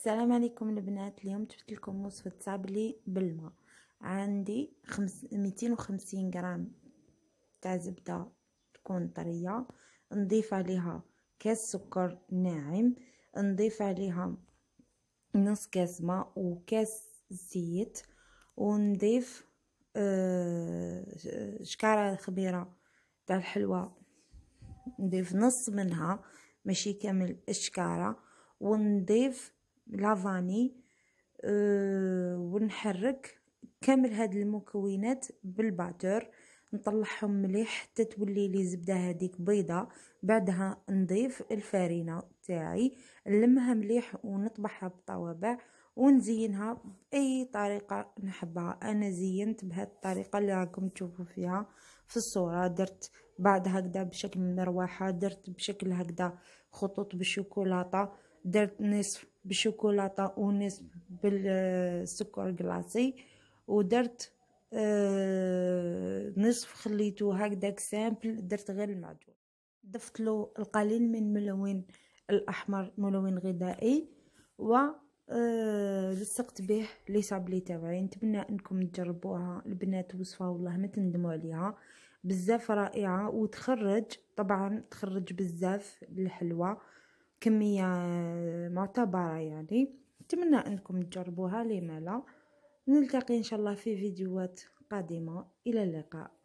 السلام عليكم البنات اليوم جبت لكم وصفه صابلي بالماء عندي خمس ميتين غرام تاع زبده تكون طريه نضيف عليها كاس سكر ناعم نضيف عليها نص كاس ماء وكاس زيت ونضيف آه، شكاره خبيره تاع الحلوى نضيف نص منها ماشي كامل الشكاره ونضيف لافاني أه، ونحرك كامل هاد المكونات بالباتور نطلعهم مليح حتى تولي لي زبده هذيك بيضه بعدها نضيف الفارينه تاعي نلمها مليح ونطبعها بالطوابع ونزينها باي طريقه نحبها انا زينت بهذه الطريقه اللي راكم تشوفوا فيها في الصوره درت بعد هكذا بشكل مروحه درت بشكل هكذا خطوط بالشوكولاته درت نصف بالشوكولاتة أونس بالسكر كلاصي ودرت آه، نصف خليته هكذاك سامبل درت غير المعجون ضفت له القليل من ملون الأحمر ملون غذائي و آه، لصقت به لي صابلي تاعي نتمنى انكم تجربوها البنات وصفه والله ما تندموا عليها بزاف رائعه وتخرج طبعا تخرج بزاف الحلوه كمية معتبرة يعني نتمنى انكم تجربوها لما لا نلتقي ان شاء الله في فيديوهات قادمة الى اللقاء